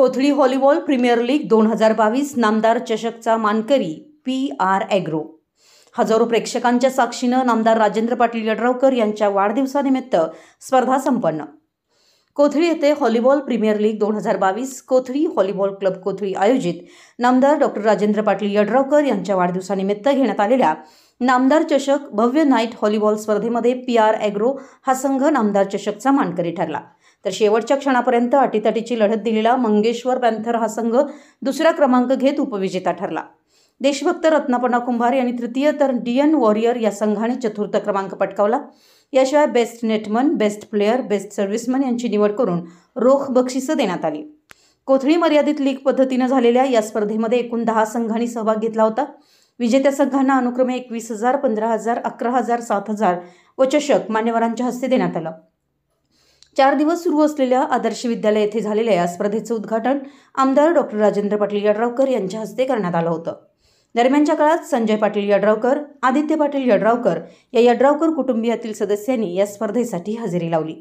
कोथळी volleyball premier league दोन हजार बावीस नामदार चषकचा मानकरी पी आर ॲग्रो हजारो प्रेक्षकांच्या साक्षीनं नामदार राजेंद्र पाटील यड्रावकर यांच्या वाढदिवसानिमित्त स्पर्धा संपन्न कोथळी येथे व्हॉलीबॉल प्रीमियर लीग दोन हजार बावीस कोथळी व्हॉलीबॉल क्लब कोथळी आयोजित नामदार डॉक्टर राजेंद्र पाटील यड्रावकर यांच्या वाढदिवसानिमित्त घेण्यात आलेल्या नामदार चषक भव्य नाईट हॉलीबॉल स्पर्धेमध्ये पी आर ॲग्रो हा संघ नामदार चषकचा मानकरी ठरला तर शेवटच्या क्षणापर्यंत अटीतटीची लढत दिलेला मंगेश्वर पॅन्थर हा संघ दुसरा क्रमांक घेत उपविजेता ठरला देशभक्त रत्नापणा कुंभार यांनी तृतीय तर डियन वॉरियर या संघाने चतुर्थ क्रमांक पटकावला याशिवाय best netman best player best serviceman यांची निवड करून रोख बक्षिसं देण्यात आली कोथळी मर्यादित लीग पद्धतीनं झालेल्या या स्पर्धेमध्ये एकूण दहा संघांनी सहभाग घेतला होता विजेत्या संघांना अनुक्रमे एकवीस हजार पंधरा हजार अकरा हजार सात हजार व चषक मान्यवरांच्या हस्ते देण्यात आलं चार दिवस सुरू असलेल्या आदर्श विद्यालय येथे झालेल्या या स्पर्धेचं उद्घाटन आमदार डॉक्टर राजेंद्र पाटील यड्रावकर यांच्या हस्ते करण्यात आलं होतं दरम्यानच्या काळात संजय पाटील यड्रावकर आदित्य पाटील यड्रावकर या यड्रावकर कुटुंबियातील सदस्यांनी या स्पर्धेसाठी हजेरी लावली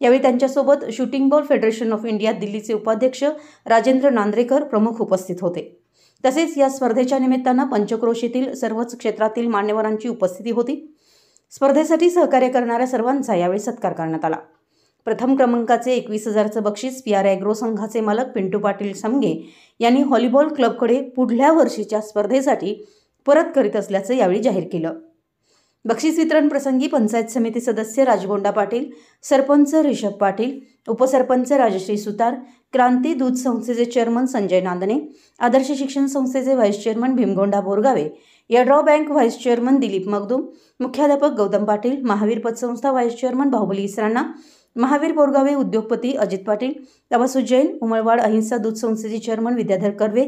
यावेळी त्यांच्यासोबत shooting ball federation of India दिल्लीचे उपाध्यक्ष राजेंद्र नांद्रेकर प्रमुख उपस्थित होते तसेच या स्पर्धेच्या निमित्तानं पंचक्रोशीतील सर्वच क्षेत्रातील मान्यवरांची उपस्थिती होती स्पर्धेसाठी सहकार्य करणाऱ्या सर्वांचा यावेळी सत्कार करण्यात आला प्रथम क्रमांकाचे एकवीस हजारचं बक्षीस पी आर ॲग्रो संघाचे मालक पिंटू पाटील समगे यांनी हॉलीबॉल क्लबकडे पुढल्या वर्षीच्या स्पर्धेसाठी परत करीत असल्याचं यावेळी जाहीर केलं बक्षीस वितरण प्रसंगी पंचायत समिती सदस्य राजगोंडा पाटील सरपंच रिषभ पाटील उपसरपंच राजश्री सुतार क्रांती दूध संस्थेचे चेअरमन संजय नांदणे आदर्श शिक्षण संस्थेचे vice chairman Bhimgonda Borgave Yadrav bank vice chairman Dilip Magdum मुख्याध्यापक गौतम पाटील महावीर पतसंस्था व्हाईस चेअरमन बाहुबली इसरांना महावीर बोरगावे उद्योगपती अजित पाटील तवासू जैन उमळवाड अहिंसा दूध संस्थेचे चेअरमन विद्याधर कर्वे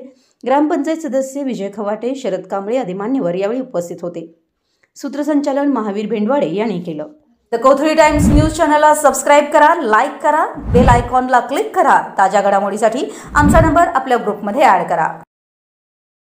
ग्रामपंचायत सदस्य विजय खवाटे शरद कांबळे आदी मान्यवर यावेळी उपस्थित होते सूत्रसंचालन महावीर भेंडवाडे यांनी केलं द कोथळी टाइम्स न्यूज चॅनलला सबस्क्राईब करा लाईक करा बेल आयकॉनला क्लिक करा ताज्या घडामोडीसाठी आमचा नंबर आपल्या ग्रुपमध्ये ॲड करा